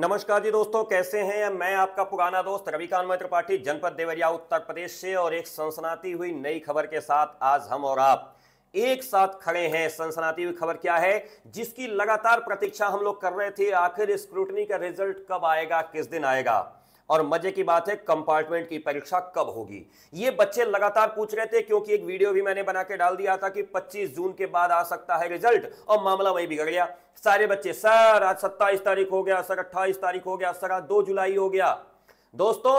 नमस्कार जी दोस्तों कैसे हैं मैं आपका पुराना दोस्त रविकांत मित्र त्रिपाठी जनपद देवरिया उत्तर प्रदेश से और एक सनसनाती हुई नई खबर के साथ आज हम और आप एक साथ खड़े हैं सनसनाती हुई खबर क्या है जिसकी लगातार प्रतीक्षा हम लोग कर रहे थे आखिर स्क्रूटनी का रिजल्ट कब आएगा किस दिन आएगा और मजे की बात है कंपार्टमेंट की परीक्षा कब होगी ये बच्चे लगातार पूछ रहे थे क्योंकि एक वीडियो भी मैंने बना के डाल दिया था कि 25 जून के बाद आ सकता है रिजल्ट और मामला वही बिगड़ गया सारे बच्चे सर आज सत्ताईस तारीख हो गया सर अट्ठाईस तारीख हो गया सर आज दो जुलाई हो गया दोस्तों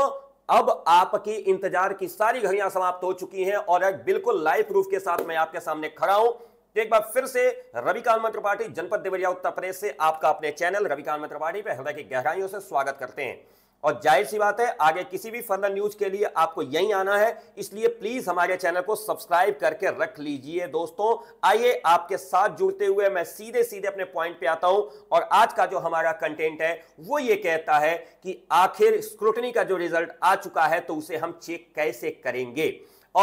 अब आपकी इंतजार की सारी घड़ियां समाप्त हो चुकी हैं और एक बिल्कुल लाइव प्रूफ के साथ मैं आपके सामने खड़ा हूं तो एक बार फिर से रविकांत त्रिपाठी जनपद देवरिया उत्तर प्रदेश से आपका अपने चैनल रविकांत त्रिपाठी पर हृदय की गहराइयों से स्वागत करते हैं और जाहिर सी बात है आगे किसी भी फर्दर न्यूज के लिए आपको यही आना है इसलिए प्लीज हमारे चैनल को सब्सक्राइब करके रख लीजिए दोस्तों आइए आपके साथ जुड़ते हुए मैं सीधे सीधे अपने पॉइंट पे आता हूं और आज का जो हमारा कंटेंट है वो ये कहता है कि आखिर स्क्रूटनी का जो रिजल्ट आ चुका है तो उसे हम चेक कैसे करेंगे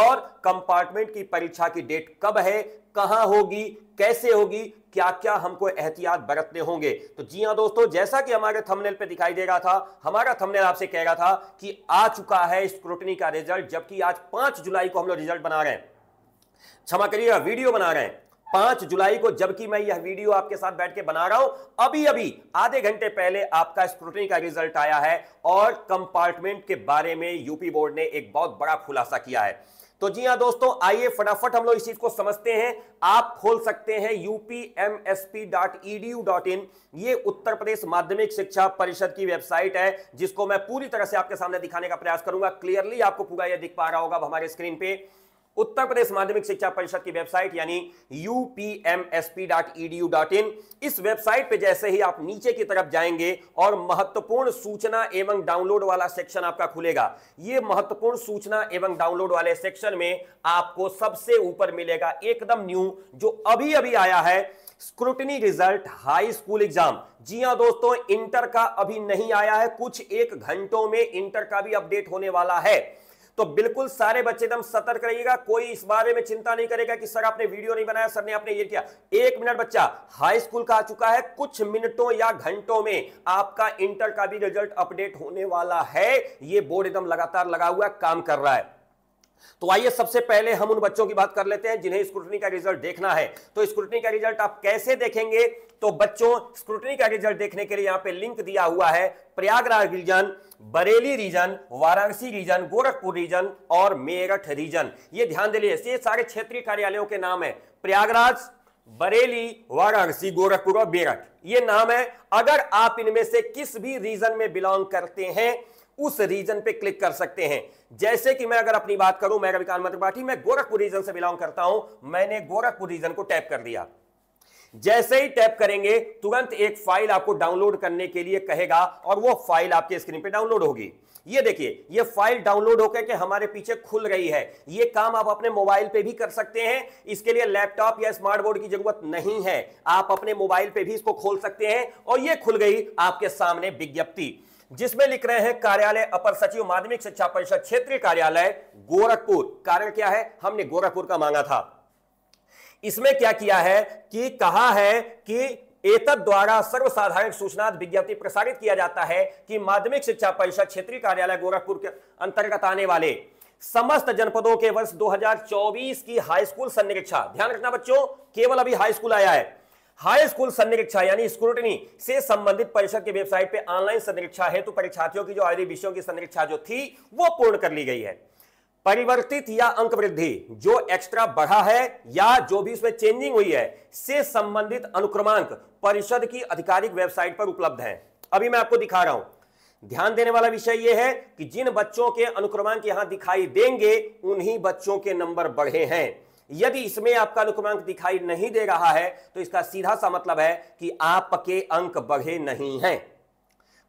और कंपार्टमेंट की परीक्षा की डेट कब है कहां होगी कैसे होगी क्या क्या हमको एहतियात बरतने होंगे तो जी हाँ दोस्तों जैसा कि हमारे थंबनेल पे दिखाई दे रहा था हमारा थंबनेल आपसे कह रहा था कि आ चुका है स्क्रूटनी का रिजल्ट जबकि आज पांच जुलाई को हम लोग रिजल्ट बना रहे हैं क्षमा करिएगा वीडियो बना रहे हैं पांच जुलाई को जबकि मैं यह वीडियो आपके साथ बैठ के बना रहा हूं अभी अभी आधे घंटे पहले आपका स्क्रूटनी का रिजल्ट आया है और कंपार्टमेंट के बारे में यूपी बोर्ड ने एक बहुत बड़ा खुलासा किया है तो जी हाँ दोस्तों आइए फटाफट हम लोग इस चीज को समझते हैं आप खोल सकते हैं upmsp.edu.in ये उत्तर प्रदेश माध्यमिक शिक्षा परिषद की वेबसाइट है जिसको मैं पूरी तरह से आपके सामने दिखाने का प्रयास करूंगा क्लियरली आपको पूरा यह दिख पा रहा होगा हमारे स्क्रीन पे उत्तर प्रदेश माध्यमिक शिक्षा परिषद की वेबसाइट यानी upmsp.edu.in इस वेबसाइट पे जैसे ही आप नीचे की तरफ जाएंगे और महत्वपूर्ण सूचना एवं डाउनलोड वाला सेक्शन आपका खुलेगा ये महत्वपूर्ण सूचना एवं डाउनलोड वाले सेक्शन में आपको सबसे ऊपर मिलेगा एकदम न्यू जो अभी अभी आया है scrutiny result high school exam जी हां दोस्तों इंटर का अभी नहीं आया है कुछ एक घंटों में इंटर का भी अपडेट होने वाला है तो बिल्कुल सारे बच्चे एकदम सतर्क रहिएगा कोई इस बारे में चिंता नहीं करेगा कि सर आपने वीडियो नहीं बनाया सर ने आपने ये किया एक मिनट बच्चा हाई स्कूल का आ चुका है कुछ मिनटों या घंटों में आपका इंटर का भी रिजल्ट अपडेट होने वाला है ये बोर्ड एकदम लगातार लगा हुआ काम कर रहा है तो आइए सबसे पहले हम उन बच्चों की बात कर लेते हैं जिन्हें स्क्रूटनी का रिजल्ट देखना है तो स्क्रूटनी का रिजल्ट आप कैसे देखेंगे तो बच्चों स्क्रूटनी का रिजल्ट देखने के लिए यहां पे लिंक दिया हुआ है Prayagraj region Bareilly region Varanasi region Gorakhpur region और मेरठ रीजन ये ध्यान दे ये सारे क्षेत्रीय कार्यालयों के नाम है प्रयागराज बरेली वाराणसी गोरखपुर और मेरठ ये नाम है अगर आप इनमें से किस भी रीजन में बिलोंग करते हैं उस रीजन पे क्लिक कर सकते हैं जैसे कि मैं अगर अपनी बात करूं मैं रविकांत त्रिपाठी मैं गोरखपुर रीजन से बिलोंग करता हूं मैंने गोरखपुर रीजन को टैप कर दिया जैसे ही टैप करेंगे तुरंत एक फाइल आपको डाउनलोड करने के लिए कहेगा और वो फाइल आपके स्क्रीन पे डाउनलोड होगी ये देखिए ये फाइल डाउनलोड होकर के हमारे पीछे खुल रही है ये काम आप अपने मोबाइल पे भी कर सकते हैं इसके लिए लैपटॉप या स्मार्ट बोर्ड की जरूरत नहीं है आप अपने मोबाइल पे भी इसको खोल सकते हैं और ये खुल गई आपके सामने विज्ञप्ति जिसमें लिख रहे हैं कार्यालय अपर सचिव माध्यमिक शिक्षा परिषद क्षेत्रीय कार्यालय गोरखपुर कारण क्या है हमने गोरखपुर का मांगा था इसमें क्या किया है कि कहा है कि एतद द्वारा सर्वसाधारण सूचना विज्ञप्ति प्रसारित किया जाता है कि माध्यमिक शिक्षा परिषद क्षेत्रीय कार्यालय गोरखपुर के अंतर्गत आने वाले समस्त जनपदों के वर्ष 2024 की हाई स्कूल संरीक्षा ध्यान रखना बच्चों केवल अभी हाई स्कूल आया है हाई स्कूल संरीक्षा यानी स्क्रूटनी से संबंधित परिषद की वेबसाइट पे ऑनलाइन संरीक्षा हेतु तो परीक्षार्थियों की जो आदि विषयों की संरीक्षा जो थी वो पूर्ण कर ली गई है परिवर्तित या अंक वृद्धि जो एक्स्ट्रा बढ़ा है या जो भी उसमें चेंजिंग हुई है से संबंधित अनुक्रमांक परिषद की आधिकारिक वेबसाइट पर उपलब्ध है अभी मैं आपको दिखा रहा हूं ध्यान देने वाला विषय यह है कि जिन बच्चों के अनुक्रमांक यहां दिखाई देंगे उन्हीं बच्चों के नंबर बढ़े हैं यदि इसमें आपका अनुक्रमांक दिखाई नहीं दे रहा है तो इसका सीधा सा मतलब है कि आपके अंक बढ़े नहीं हैं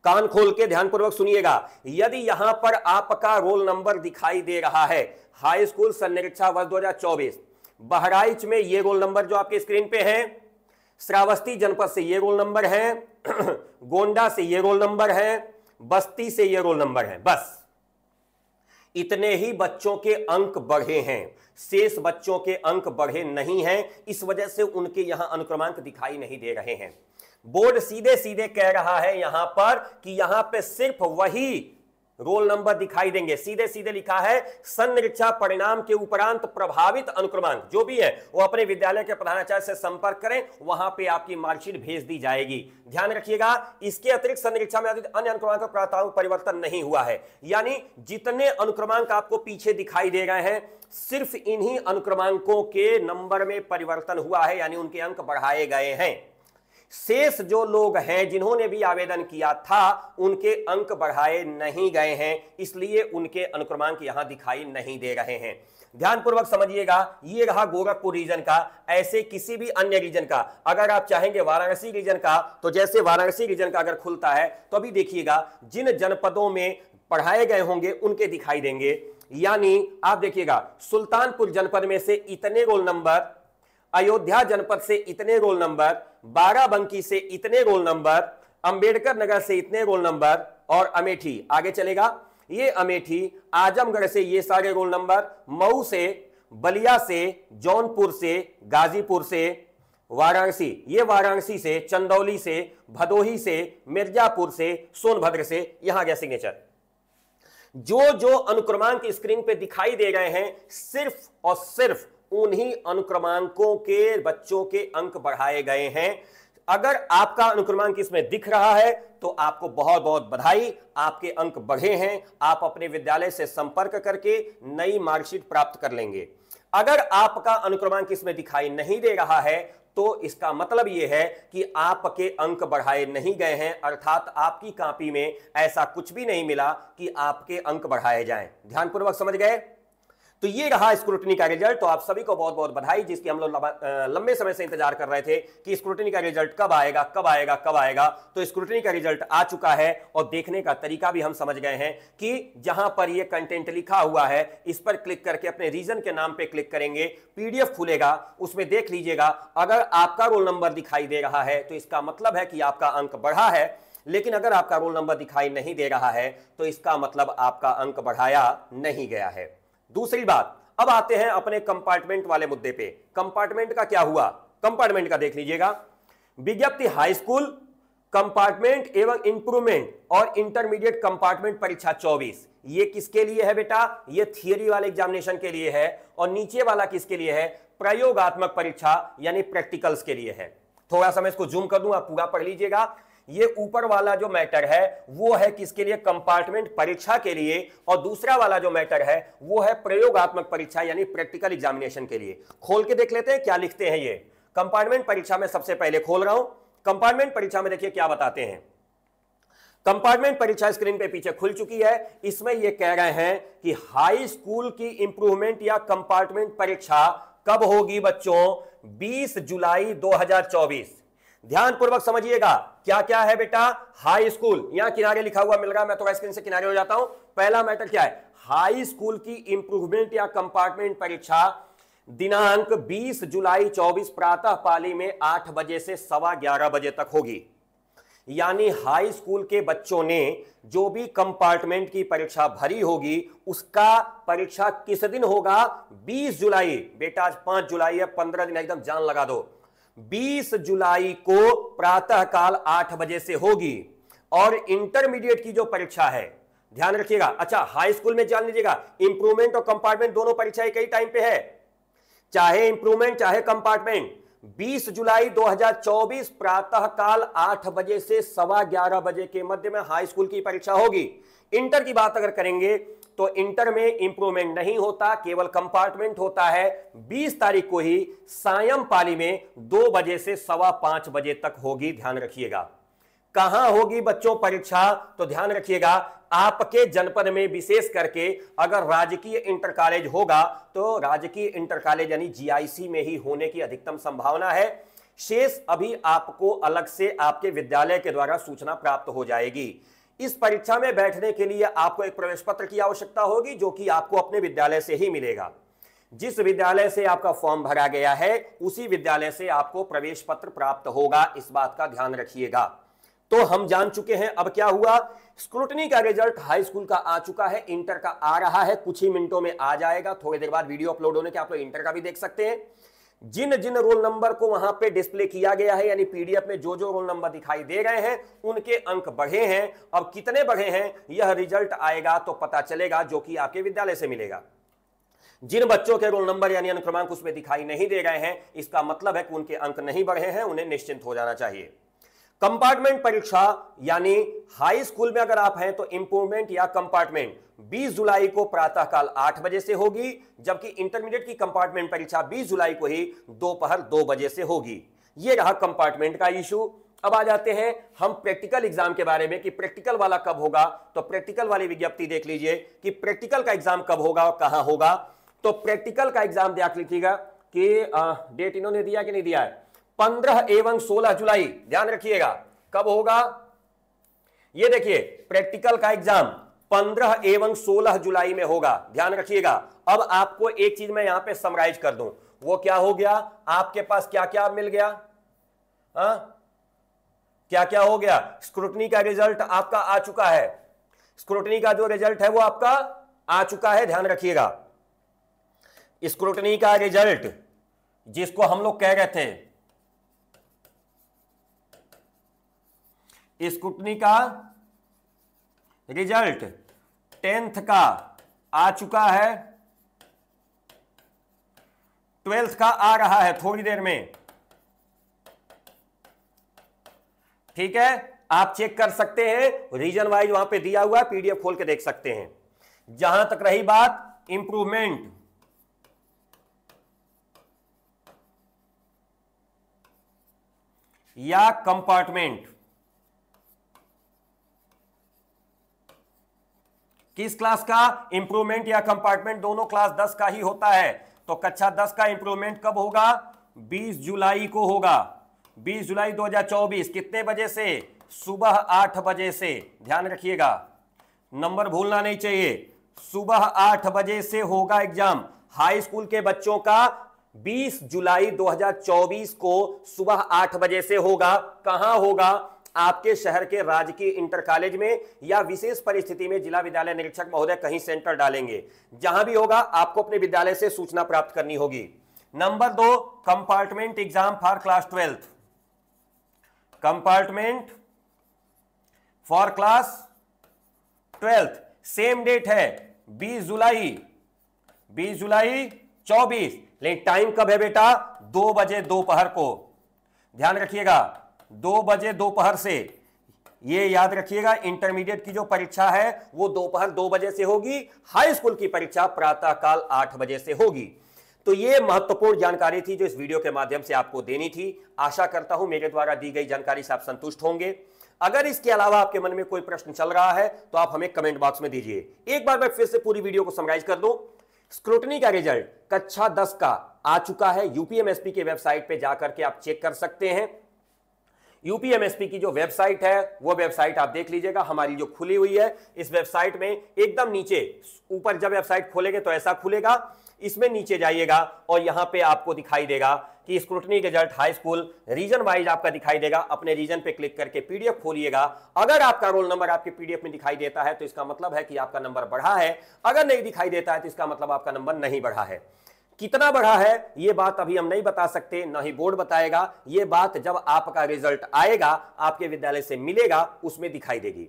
कान खोल के ध्यानपूर्वक सुनिएगा यदि यहां पर आपका रोल नंबर दिखाई दे रहा है हाई स्कूल संरक्षा वर्ष चौबीस बहराइच में ये रोल नंबर जो आपके स्क्रीन पे है श्रावस्ती जनपद से ये रोल नंबर है गोंडा से ये रोल नंबर है बस्ती से ये रोल नंबर है बस इतने ही बच्चों के अंक बढ़े हैं शेष बच्चों के अंक बढ़े नहीं हैं इस वजह से उनके यहां अनुक्रमांक दिखाई नहीं दे रहे हैं बोर्ड सीधे सीधे कह रहा है यहां पर कि यहां पे सिर्फ वही रोल नंबर दिखाई देंगे सीधे सीधे लिखा है संरक्षा परिणाम के उपरांत प्रभावित अनुक्रमांक जो भी है वो अपने विद्यालय के प्रधानाचार्य से संपर्क करें वहां पे आपकी मार्कशीट भेज दी जाएगी ध्यान रखिएगा इसके अतिरिक्त संरक्षा में अन्य अनुक्रमांक प्राप्तांक परिवर्तन नहीं हुआ है यानी जितने अनुक्रमांक आपको पीछे दिखाई दे रहे हैं सिर्फ इन्हीं अनुक्रमांकों के नंबर में परिवर्तन हुआ है यानी उनके अंक बढ़ाए गए हैं शेष जो लोग हैं जिन्होंने भी आवेदन किया था उनके अंक बढ़ाए नहीं गए हैं इसलिए उनके अनुक्रमांक यहां दिखाई नहीं दे रहे हैं ध्यानपूर्वक समझिएगा ये रहा गोरखपुर रीजन का ऐसे किसी भी अन्य रीजन का अगर आप चाहेंगे वाराणसी रीजन का तो जैसे वाराणसी रीजन का अगर खुलता है तो अभी देखिएगा जिन जनपदों में पढ़ाए गए होंगे उनके दिखाई देंगे यानी आप देखिएगा सुल्तानपुर जनपद में से इतने रोल नंबर अयोध्या जनपद से इतने रोल नंबर बाराबंकी से इतने रोल नंबर अंबेडकर नगर से इतने रोल नंबर और अमेठी आगे चलेगा ये अमेठी आजमगढ़ से ये सारे रोल नंबर मऊ से बलिया से जौनपुर से गाजीपुर से वाराणसी ये वाराणसी से चंदौली से भदोही से मिर्जापुर से सोनभद्र से यहां गया सिग्नेचर जो जो अनुक्रमांक स्क्रीन पे दिखाई दे रहे हैं सिर्फ और सिर्फ उन्हीं अनुक्रमांकों के बच्चों के अंक बढ़ाए गए हैं अगर आपका अनुक्रमांक इसमें दिख रहा है तो आपको बहुत बहुत बधाई आपके अंक बढ़े हैं आप अपने विद्यालय से संपर्क करके नई मार्कशीट प्राप्त कर लेंगे अगर आपका अनुक्रमांक इसमें दिखाई नहीं दे रहा है तो इसका मतलब यह है कि आपके अंक बढ़ाए नहीं गए हैं अर्थात आपकी कापी में ऐसा कुछ भी नहीं मिला कि आपके अंक बढ़ाए जाएं ध्यानपूर्वक समझ गए तो ये रहा स्क्रूटनी का रिजल्ट तो आप सभी को बहुत बहुत बधाई जिसकी हम लोग लंबे समय से इंतजार कर रहे थे कि स्क्रूटनी का रिजल्ट कब आएगा कब आएगा कब आएगा तो स्क्रूटनी का रिजल्ट आ चुका है और देखने का तरीका भी हम समझ गए हैं कि जहां पर ये कंटेंट लिखा हुआ है इस पर क्लिक करके अपने रीजन के नाम पर क्लिक करेंगे पीडीएफ खुलेगा उसमें देख लीजिएगा अगर आपका रोल नंबर दिखाई दे रहा है तो इसका मतलब है कि आपका अंक बढ़ा है लेकिन अगर आपका रोल नंबर दिखाई नहीं दे रहा है तो इसका मतलब आपका अंक बढ़ाया नहीं गया है दूसरी बात अब आते हैं अपने कंपार्टमेंट वाले मुद्दे पे कंपार्टमेंट का क्या हुआ कंपार्टमेंट का देख लीजिएगा विज्ञप्ति हाई स्कूल कंपार्टमेंट एवं इंप्रूवमेंट और इंटरमीडिएट कंपार्टमेंट परीक्षा 24 ये किसके लिए है बेटा ये थियोरी वाले एग्जामिनेशन के लिए है और नीचे वाला किसके लिए है प्रयोगात्मक परीक्षा यानी प्रैक्टिकल्स के लिए है थोड़ा सा मैं इसको जूम कर दूंगा पूरा पढ़ लीजिएगा ये ऊपर वाला जो मैटर है वो है किसके लिए कंपार्टमेंट परीक्षा के लिए और दूसरा वाला जो मैटर है वो है प्रयोगात्मक परीक्षा यानी प्रैक्टिकल एग्जामिनेशन के लिए खोल के देख लेते हैं क्या लिखते हैं ये कंपार्टमेंट परीक्षा में सबसे पहले खोल रहा हूं कंपार्टमेंट परीक्षा में देखिए क्या बताते हैं कंपार्टमेंट परीक्षा स्क्रीन पे पीछे खुल चुकी है इसमें ये कह रहे हैं कि हाई स्कूल की इंप्रूवमेंट या कंपार्टमेंट परीक्षा कब होगी बच्चों 20 जुलाई ध्यानपूर्वक समझिएगा क्या क्या है बेटा हाई स्कूल यहां किनारे लिखा हुआ मिल रहा मैं थोड़ा स्क्रीन से किनारे हो जाता हूं पहला मैटर क्या है हाई स्कूल की इंप्रूवमेंट या कंपार्टमेंट परीक्षा दिनांक 20 जुलाई 24 प्रातः पाली में 8 बजे से सवा ग्यारह बजे तक होगी यानी हाई स्कूल के बच्चों ने जो भी कंपार्टमेंट की परीक्षा भरी होगी उसका परीक्षा किस दिन होगा 20 जुलाई बेटा आज 5 जुलाई है 15 दिन एकदम जान लगा दो 20 जुलाई को प्रातःकाल 8 बजे से होगी और इंटरमीडिएट की जो परीक्षा है ध्यान रखिएगा अच्छा हाई स्कूल में जान लीजिएगा इंप्रूवमेंट और कंपार्टमेंट दोनों परीक्षाएं कई टाइम पे है चाहे इंप्रूवमेंट चाहे कंपार्टमेंट 20 जुलाई 2024 प्रातःकाल 8 बजे से सवा ग्यारह बजे के मध्य में हाई स्कूल की परीक्षा होगी इंटर की बात अगर करेंगे तो इंटर में इंप्रूवमेंट नहीं होता केवल कंपार्टमेंट होता है 20 तारीख को ही सायम पाली में दो बजे से सवा पांच बजे तक होगी ध्यान रखिएगा कहां होगी बच्चों परीक्षा तो ध्यान रखिएगा आपके जनपद में विशेष करके अगर राजकीय इंटर कॉलेज होगा तो राजकीय इंटर कॉलेज यानी जीआईसी में ही होने की अधिकतम संभावना है शेष अभी आपको अलग से आपके विद्यालय के द्वारा सूचना प्राप्त हो जाएगी इस परीक्षा में बैठने के लिए आपको एक प्रवेश पत्र की आवश्यकता होगी जो कि आपको अपने विद्यालय से ही मिलेगा जिस विद्यालय से आपका फॉर्म भरा गया है उसी विद्यालय से आपको प्रवेश पत्र प्राप्त होगा इस बात का ध्यान रखिएगा तो हम जान चुके हैं अब क्या हुआ स्क्रूटनी का रिजल्ट हाई स्कूल का आ चुका है इंटर का आ रहा है कुछ ही मिनटों में आ जाएगा थोड़ी देर बाद वीडियो अपलोड होने के आप लोग इंटर का भी देख सकते हैं जिन जिन रोल नंबर को वहां पे डिस्प्ले किया गया है यानी पीडीएफ में जो जो रोल नंबर दिखाई दे गए हैं उनके अंक बढ़े हैं अब कितने बढ़े हैं यह रिजल्ट आएगा तो पता चलेगा जो कि आपके विद्यालय से मिलेगा जिन बच्चों के रोल नंबर यानी अनुक्रमांक उसमें दिखाई नहीं दे गए हैं इसका मतलब है कि उनके अंक नहीं बढ़े हैं उन्हें निश्चिंत हो जाना चाहिए कंपार्टमेंट परीक्षा यानी हाई स्कूल में अगर आप हैं तो इंप्रूवमेंट या कंपार्टमेंट 20 जुलाई को प्रातःकाल 8 बजे से होगी जबकि इंटरमीडिएट की कंपार्टमेंट परीक्षा 20 जुलाई को ही दोपहर 2 बजे से होगी ये रहा कंपार्टमेंट का इशू अब आ जाते हैं हम प्रैक्टिकल एग्जाम के बारे में कि प्रैक्टिकल वाला कब होगा तो प्रैक्टिकल वाली विज्ञप्ति देख लीजिए कि प्रैक्टिकल का एग्जाम कब होगा और कहां होगा तो प्रैक्टिकल का एग्जाम देख लीजिएगा कि डेट इन्होंने दिया कि नहीं दिया है पंद्रह एवं सोलह जुलाई ध्यान रखिएगा कब होगा ये देखिए प्रैक्टिकल का एग्जाम पंद्रह एवं सोलह जुलाई में होगा ध्यान रखिएगा अब आपको एक चीज मैं यहां पे समराइज कर दूं वो क्या हो गया आपके पास क्या क्या मिल गया हा? क्या क्या हो गया स्क्रूटनी का रिजल्ट आपका आ चुका है स्क्रूटनी का जो रिजल्ट है वो आपका आ चुका है ध्यान रखिएगा स्क्रूटनी का रिजल्ट जिसको हम लोग कह रहे थे स्कूटनी का रिजल्ट टेंथ का आ चुका है ट्वेल्थ का आ रहा है थोड़ी देर में ठीक है आप चेक कर सकते हैं रीजन वाइज वहां पे दिया हुआ है पीडीएफ खोल के देख सकते हैं जहां तक रही बात इंप्रूवमेंट या कंपार्टमेंट किस क्लास का इंप्रूवमेंट या कंपार्टमेंट दोनों क्लास दस का ही होता है तो कक्षा दस का इंप्रूवमेंट कब होगा बीस जुलाई को होगा बीस जुलाई 2024 कितने बजे से सुबह आठ बजे से ध्यान रखिएगा नंबर भूलना नहीं चाहिए सुबह आठ बजे से होगा एग्जाम हाई स्कूल के बच्चों का 20 जुलाई 2024 को सुबह आठ बजे से होगा कहां होगा आपके शहर के राजकीय इंटर कॉलेज में या विशेष परिस्थिति में जिला विद्यालय निरीक्षक महोदय कहीं सेंटर डालेंगे जहां भी होगा आपको अपने विद्यालय से सूचना प्राप्त करनी होगी नंबर दो compartment exam for class twelfth compartment for class twelfth same date है 20 जुलाई 20 जुलाई 24 लेकिन टाइम कब है बेटा दो बजे दोपहर को ध्यान रखिएगा दो बजे दोपहर से ये याद रखिएगा इंटरमीडिएट की जो परीक्षा है वो दोपहर दो बजे से होगी हाई स्कूल की परीक्षा प्रातः काल आठ बजे से होगी तो ये महत्वपूर्ण जानकारी थी जो इस वीडियो के माध्यम से आपको देनी थी आशा करता हूं मेरे द्वारा दी गई जानकारी से आप संतुष्ट होंगे अगर इसके अलावा आपके मन में कोई प्रश्न चल रहा है तो आप हमें कमेंट बॉक्स में दीजिए एक बार मैं फिर से पूरी वीडियो को समराइज कर दूं स्क्रूटनी का रिजल्ट कक्षा दस का आ चुका है यूपीएमएसपी के वेबसाइट पर जाकर के आप चेक कर सकते हैं यूपीएमएसपी की जो वेबसाइट है वो वेबसाइट आप देख लीजिएगा हमारी जो खुली हुई है इस वेबसाइट में एकदम नीचे ऊपर जब वेबसाइट खोलेंगे तो ऐसा खुलेगा इसमें नीचे जाइएगा और यहाँ पे आपको दिखाई देगा कि scrutiny result high school region wise आपका दिखाई देगा अपने रीजन पे क्लिक करके पीडीएफ खोलिएगा अगर आपका रोल नंबर आपके पीडीएफ में दिखाई देता है तो इसका मतलब है कि आपका नंबर बढ़ा है अगर नहीं दिखाई देता है तो इसका मतलब आपका नंबर नहीं बढ़ा है कितना बढ़ा है यह बात अभी हम नहीं बता सकते ना ही बोर्ड बताएगा यह बात जब आपका रिजल्ट आएगा आपके विद्यालय से मिलेगा उसमें दिखाई देगी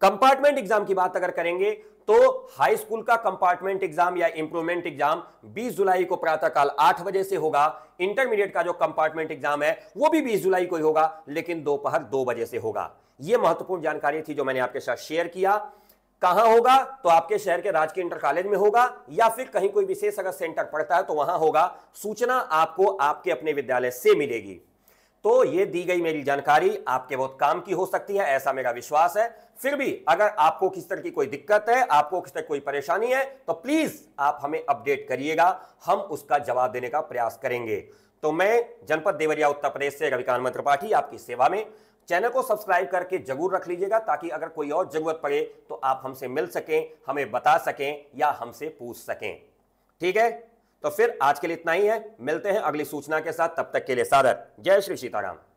कंपार्टमेंट एग्जाम की बात अगर करेंगे तो हाई स्कूल का कंपार्टमेंट एग्जाम या इंप्रूवमेंट एग्जाम 20 जुलाई को प्रातःकाल 8 बजे से होगा इंटरमीडिएट का जो कंपार्टमेंट एग्जाम है वो भी 20 जुलाई को ही होगा लेकिन दोपहर 2 बजे से होगा यह महत्वपूर्ण जानकारी थी जो मैंने आपके साथ शेयर किया कहां होगा तो आपके शहर के राजकीय इंटर कॉलेज में होगा या फिर कहीं कोई विशेष अगर सेंटर पड़ता है तो वहां होगा सूचना आपको आपके अपने विद्यालय से मिलेगी तो ये दी गई मेरी जानकारी आपके बहुत काम की हो सकती है ऐसा मेरा विश्वास है फिर भी अगर आपको किस तरह की कोई दिक्कत है आपको किस तरह कोई परेशानी है तो प्लीज आप हमें अपडेट करिएगा हम उसका जवाब देने का प्रयास करेंगे तो मैं जनपद देवरिया उत्तर प्रदेश से रविकांत त्रिपाठी आपकी सेवा में चैनल को सब्सक्राइब करके जरूर रख लीजिएगा ताकि अगर कोई और जरूरत पड़े तो आप हमसे मिल सकें हमें बता सकें या हमसे पूछ सकें ठीक है तो फिर आज के लिए इतना ही है मिलते हैं अगली सूचना के साथ तब तक के लिए सादर जय श्री सीताराम